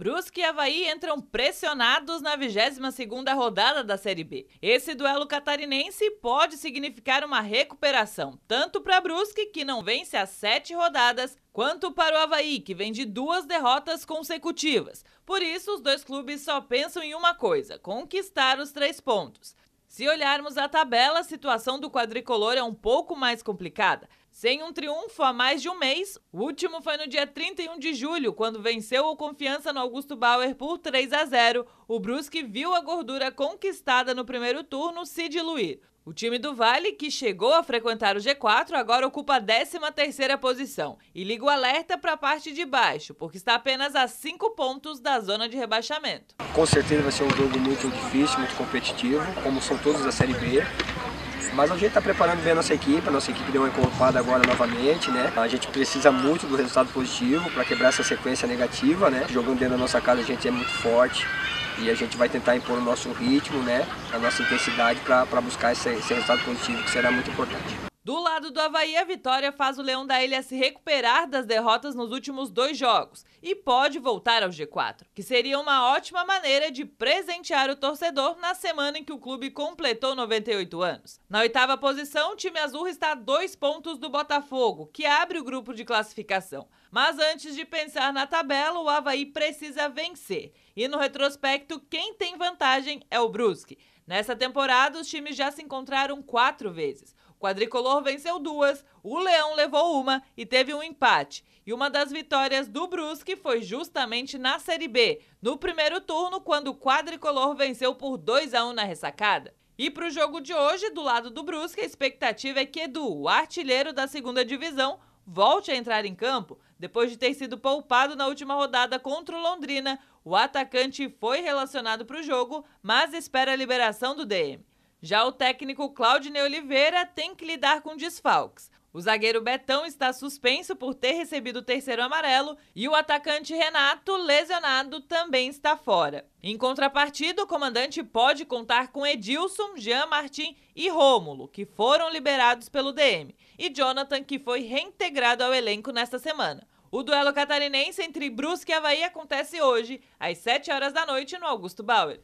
Brusque e Havaí entram pressionados na 22ª rodada da Série B. Esse duelo catarinense pode significar uma recuperação, tanto para Brusque, que não vence as sete rodadas, quanto para o Havaí, que vem de duas derrotas consecutivas. Por isso, os dois clubes só pensam em uma coisa, conquistar os três pontos. Se olharmos a tabela, a situação do quadricolor é um pouco mais complicada. Sem um triunfo há mais de um mês, o último foi no dia 31 de julho, quando venceu o Confiança no Augusto Bauer por 3 a 0. O Brusque viu a gordura conquistada no primeiro turno se diluir. O time do Vale, que chegou a frequentar o G4, agora ocupa a 13ª posição e liga o alerta para a parte de baixo, porque está apenas a 5 pontos da zona de rebaixamento. Com certeza vai ser um jogo muito difícil, muito competitivo, como são todos da Série B. Mas a gente está preparando bem a nossa equipe, a nossa equipe deu uma encorpada agora novamente, né? A gente precisa muito do resultado positivo para quebrar essa sequência negativa, né? Jogando dentro da nossa casa a gente é muito forte e a gente vai tentar impor o nosso ritmo, né? A nossa intensidade para buscar esse, esse resultado positivo que será muito importante. Do lado do Havaí, a vitória faz o Leão da Ilha se recuperar das derrotas nos últimos dois jogos e pode voltar ao G4, que seria uma ótima maneira de presentear o torcedor na semana em que o clube completou 98 anos. Na oitava posição, o time azul está a dois pontos do Botafogo, que abre o grupo de classificação. Mas antes de pensar na tabela, o Havaí precisa vencer. E no retrospecto, quem tem vantagem é o Brusque. Nessa temporada, os times já se encontraram quatro vezes quadricolor venceu duas, o Leão levou uma e teve um empate. E uma das vitórias do Brusque foi justamente na Série B, no primeiro turno, quando o quadricolor venceu por 2 a 1 na ressacada. E para o jogo de hoje, do lado do Brusque, a expectativa é que Edu, o artilheiro da segunda divisão, volte a entrar em campo. Depois de ter sido poupado na última rodada contra o Londrina, o atacante foi relacionado para o jogo, mas espera a liberação do DM. Já o técnico Claudinei Oliveira tem que lidar com desfalques. O zagueiro Betão está suspenso por ter recebido o terceiro amarelo e o atacante Renato, lesionado, também está fora. Em contrapartida, o comandante pode contar com Edilson, Jean Martin e Rômulo, que foram liberados pelo DM, e Jonathan, que foi reintegrado ao elenco nesta semana. O duelo catarinense entre Brusque e Havaí acontece hoje, às 7 horas da noite, no Augusto Bauer.